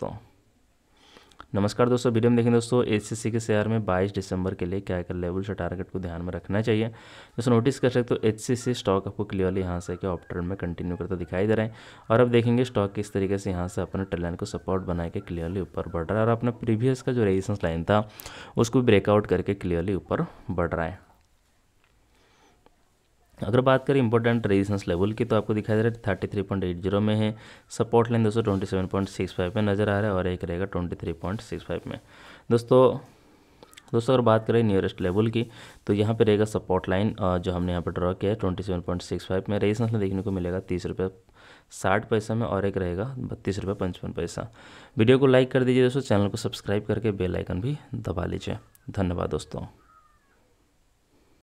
तो नमस्कार दोस्तों वीडियो में देखें दोस्तों एचसीसी के शेयर में 22 दिसंबर के लिए क्या कर लेवल्स और टारगेट को ध्यान में रखना चाहिए दोस्तों नोटिस कर सकते हो एचसीसी स्टॉक आपको क्लियरली यहाँ से क्या ऑप्टर में कंटिन्यू करते दिखाई दे रहे हैं और अब देखेंगे स्टॉक किस तरीके से यहाँ से अपने ट्रेलाइन को सपोर्ट बना के क्लियरली ऊपर बढ़ रहा है और अपना प्रीवियस का जो रेजिस्टेंस लाइन था उसको ब्रेकआउट करके क्लियरली ऊपर बढ़ रहा है अगर बात करें इंपॉर्टेंट रेजिस्टेंस लेवल की तो आपको दिखाई दे रहा है thirty three point eight zero में है सपोर्ट लाइन दोस्तों twenty seven point six five में नजर आ रहा है और एक रहेगा twenty three point six five में दोस्तों दोस्तों अगर बात करें नियरेस्ट लेवल की तो यहाँ पे रहेगा सपोर्ट लाइन जो हमने यहाँ पर ड्रॉ किया है twenty seven point six five में रेजिस्टेंस में देखने को मिलेगा तीस रुपये साठ पैसा में और एक रहेगा बत्तीस रुपये पंचपन पैसा वीडियो को लाइक कर दीजिए दोस्तों चैनल को सब्सक्राइब करके बेल आइकन भी दबा लीजिए धन्यवाद दोस्तों